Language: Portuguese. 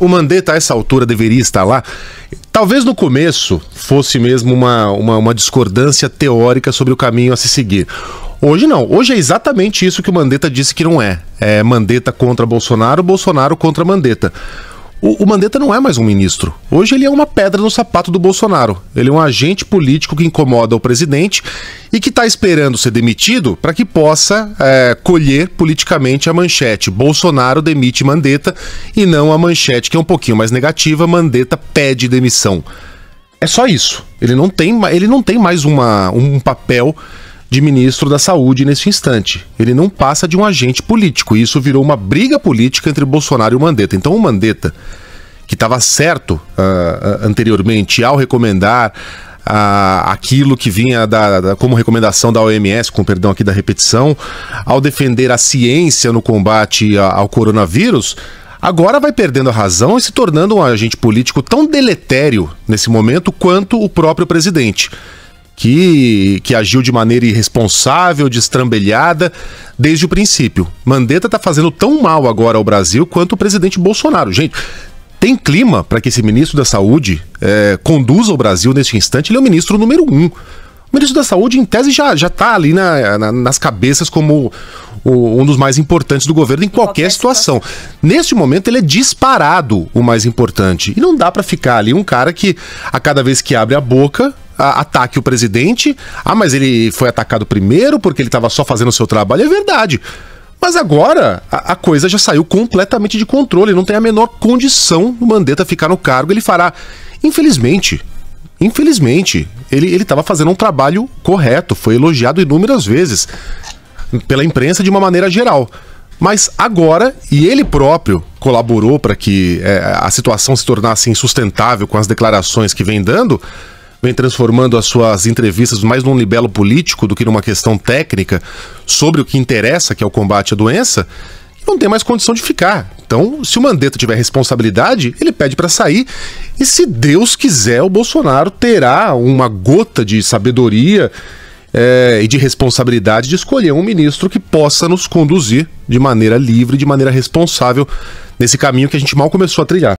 O Mandetta, tá a essa altura, deveria estar lá. Talvez no começo fosse mesmo uma, uma, uma, discordância teórica sobre o caminho a se seguir. Hoje não. Hoje é exatamente isso que o Mandetta disse que não é. É Mandetta contra Bolsonaro, Bolsonaro contra Mandetta. O, o Mandetta não é mais um ministro. Hoje ele é uma pedra no sapato do Bolsonaro. Ele é um agente político que incomoda o presidente e que está esperando ser demitido para que possa é, colher politicamente a manchete. Bolsonaro demite Mandetta e não a manchete que é um pouquinho mais negativa. Mandetta pede demissão. É só isso. Ele não tem, ele não tem mais uma, um papel de ministro da Saúde neste instante. Ele não passa de um agente político. E isso virou uma briga política entre Bolsonaro e o Mandetta. Então o Mandetta que estava certo uh, anteriormente ao recomendar ah, aquilo que vinha da, da, como recomendação da OMS, com perdão aqui da repetição, ao defender a ciência no combate a, ao coronavírus, agora vai perdendo a razão e se tornando um agente político tão deletério nesse momento quanto o próprio presidente. Que, que agiu de maneira irresponsável, destrambelhada, desde o princípio. Mandetta está fazendo tão mal agora ao Brasil quanto o presidente Bolsonaro. Gente, tem clima para que esse ministro da Saúde é, conduza o Brasil neste instante. Ele é o ministro número um. O ministro da Saúde, em tese, já está ali na, na, nas cabeças como o, um dos mais importantes do governo em, qualquer, qualquer situação. situação. Neste momento, ele é disparado o mais importante. E não dá para ficar ali um cara que, a cada vez que abre a boca, ataque o presidente. Ah, mas ele foi atacado primeiro porque ele estava só fazendo o seu trabalho. É verdade. Mas agora a, a, coisa já saiu completamente de controle, não tem a menor condição do Mandetta ficar no cargo. Ele fará, infelizmente, infelizmente, ele estava fazendo um trabalho correto, foi elogiado inúmeras vezes pela imprensa de uma maneira geral. Mas agora, e ele próprio colaborou para que é, a situação se tornasse insustentável com as declarações que vem dando, vem transformando as suas entrevistas mais num libelo político do que numa questão técnica sobre o que interessa, que é o combate à doença, não tem mais condição de ficar. Então, se o Mandetta tiver responsabilidade, ele pede para sair. E se Deus quiser, o Bolsonaro terá uma gota de sabedoria é, e de responsabilidade de escolher um ministro que possa nos conduzir de maneira livre, de maneira responsável nesse caminho que a gente mal começou a trilhar.